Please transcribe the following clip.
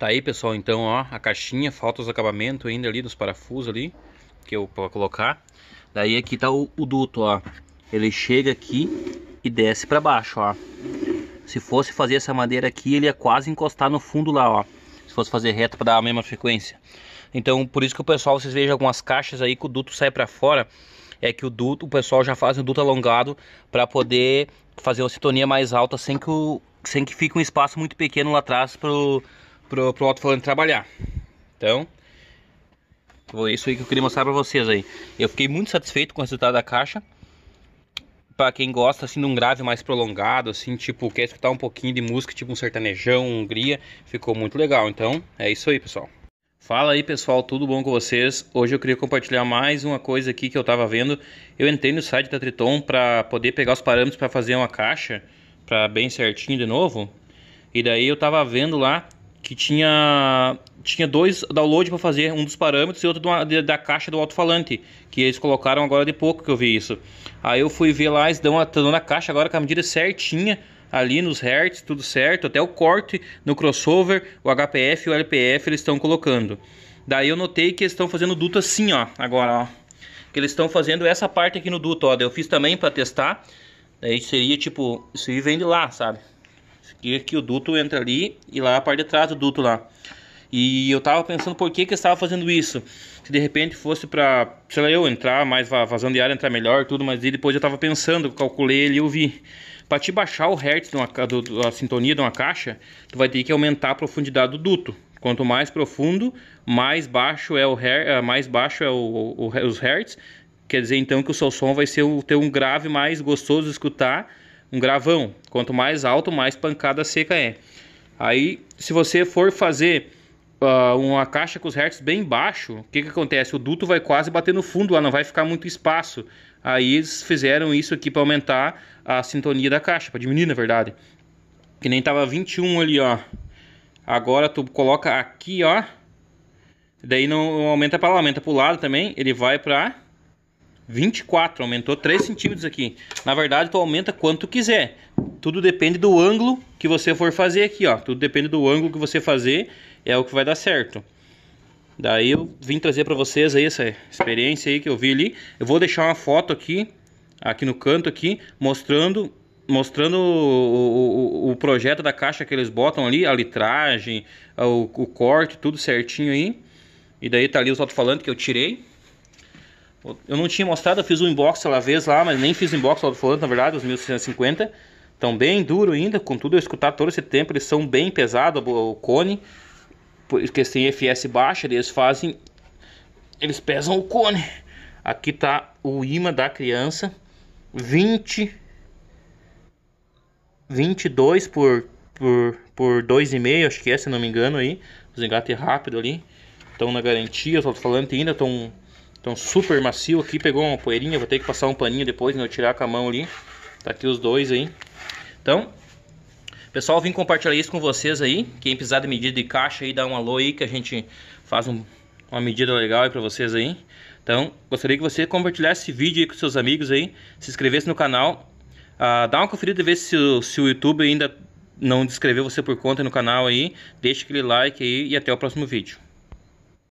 Tá aí, pessoal, então, ó, a caixinha, falta os acabamentos ainda ali dos parafusos ali, que eu vou colocar. Daí aqui tá o, o duto, ó. Ele chega aqui e desce para baixo, ó. Se fosse fazer essa madeira aqui, ele ia quase encostar no fundo lá, ó. Se fosse fazer reto para dar a mesma frequência. Então, por isso que o pessoal, vocês vejam algumas caixas aí que o duto sai para fora, é que o duto, o pessoal já faz um duto alongado para poder fazer uma sintonia mais alta sem que o sem que fique um espaço muito pequeno lá atrás pro pro, pro alto-falante trabalhar. Então, isso aí que eu queria mostrar pra vocês aí. Eu fiquei muito satisfeito com o resultado da caixa. Pra quem gosta, assim, de um grave mais prolongado, assim, tipo, quer escutar um pouquinho de música, tipo um sertanejão, Hungria, ficou muito legal. Então, é isso aí, pessoal. Fala aí pessoal, tudo bom com vocês? Hoje eu queria compartilhar mais uma coisa aqui que eu estava vendo. Eu entrei no site da Triton para poder pegar os parâmetros para fazer uma caixa, para bem certinho de novo. E daí eu estava vendo lá que tinha tinha dois downloads para fazer, um dos parâmetros e outro uma, da caixa do alto-falante, que eles colocaram agora de pouco que eu vi isso. Aí eu fui ver lá, eles dão a, dão a caixa agora com a medida certinha ali nos hertz, tudo certo, até o corte no crossover, o HPF e o LPF eles estão colocando. Daí eu notei que eles estão fazendo duto assim, ó, agora, ó. Que eles estão fazendo essa parte aqui no duto, ó. Eu fiz também para testar. Daí seria tipo, isso aí vem de lá, sabe? E que o duto entra ali e lá a parte de trás do duto lá. E eu tava pensando por que que estava fazendo isso. Se de repente fosse para, sei lá, eu entrar mais vazando de ar, entrar melhor, tudo, mas depois eu tava pensando, calculei ali, eu vi para te baixar o hertz de uma, do, sintonia de uma caixa, tu vai ter que aumentar a profundidade do duto. Quanto mais profundo, mais baixo é o her, eh, mais baixo é o, o, os hertz. Quer dizer então que o seu som vai ser ter um grave mais gostoso de escutar um gravão. Quanto mais alto, mais pancada seca é. Aí, se você for fazer uh, uma caixa com os hertz bem baixo, o que, que acontece? O duto vai quase bater no fundo lá, não vai ficar muito espaço. Aí eles fizeram isso aqui para aumentar a sintonia da caixa, para diminuir na verdade. Que nem tava 21 ali, ó. Agora tu coloca aqui, ó. Daí não aumenta para lá, aumenta para o lado também. Ele vai para 24, aumentou 3 centímetros aqui. Na verdade, tu aumenta quanto quiser. Tudo depende do ângulo que você for fazer aqui, ó. Tudo depende do ângulo que você fazer, é o que vai dar certo. Daí eu vim trazer para vocês aí essa experiência aí que eu vi ali. Eu vou deixar uma foto aqui, aqui no canto aqui, mostrando mostrando o, o, o projeto da caixa que eles botam ali, a litragem, o, o corte, tudo certinho aí. E daí tá ali os alto-falantes que eu tirei. Eu não tinha mostrado, eu fiz o um inbox aquela vez lá, mas nem fiz inbox lá do Fulano, na verdade, os 1650. Estão bem duro ainda, contudo eu escutar todo esse tempo, eles são bem pesados, o cone, porque eles têm FS baixa, eles fazem, eles pesam o cone. Aqui tá o imã da criança, 20, 22 por, por, por 2,5, acho que é, se não me engano aí, os engates rápido ali, estão na garantia, eu tô falando ainda estão então super macio aqui, pegou uma poeirinha, vou ter que passar um paninho depois, né? Eu tirar com a mão ali. Tá aqui os dois aí. Então, pessoal, vim compartilhar isso com vocês aí. Quem precisar de medida de caixa aí, dá um alô aí que a gente faz um, uma medida legal aí pra vocês aí. Então, gostaria que você compartilhasse esse vídeo aí com seus amigos aí, se inscrevesse no canal, ah, dá uma conferida e ver se, se o YouTube ainda não descreveu você por conta no canal aí, deixa aquele like aí e até o próximo vídeo.